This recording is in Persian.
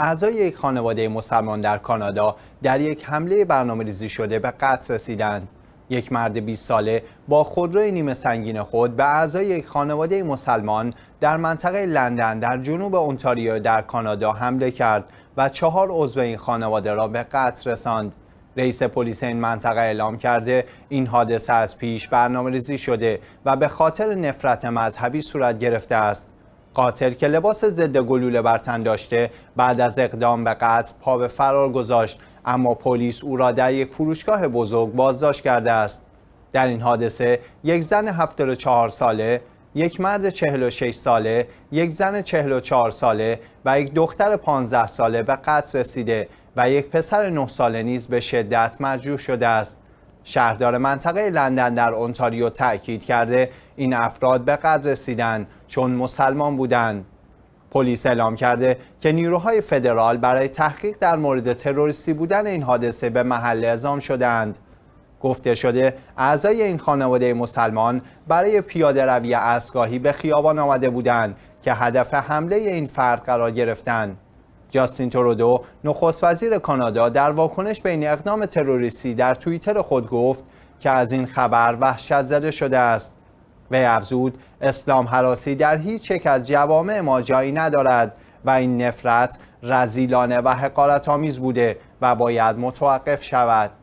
اعضای یک خانواده مسلمان در کانادا در یک حمله برنامه ریزی شده به قتل رسیدند. یک مرد 20 ساله با خودروی نیمه سنگین خود به اعضای یک خانواده مسلمان در منطقه لندن در جنوب اونتاریو در کانادا حمله کرد و چهار عضو این خانواده را به قتل رساند. رئیس پلیس این منطقه اعلام کرده این حادثه از پیش برنامه ریزی شده و به خاطر نفرت مذهبی صورت گرفته است. قاتل که لباس ضد گلوله بر تن داشته بعد از اقدام به قتل پا به فرار گذاشت اما پلیس او را در یک فروشگاه بزرگ بازداشت کرده است در این حادثه یک زن 74 ساله یک مرد 46 ساله، یک زن 44 ساله و یک دختر 15 ساله به قتل رسیده و یک پسر 9 ساله نیز به شدت مجروح شده است. شهردار منطقه لندن در اونتاریو تاکید کرده این افراد به قدر رسیدن چون مسلمان بودند پلیس اعلام کرده که نیروهای فدرال برای تحقیق در مورد تروریستی بودن این حادثه به محل اعزام شدند گفته شده اعضای این خانواده مسلمان برای پیاده روی اسگاهی به خیابان آمده بودند که هدف حمله این فرد قرار گرفتند جاستین ترودو نخست وزیر کانادا در واکنش به این اقدام تروریستی در توییتر خود گفت که از این خبر وحشت زده شده است و افزود اسلام حراسی در هیچ یک از جوامع ما جایی ندارد و این نفرت رزیلانه و حقارت آمیز بوده و باید متوقف شود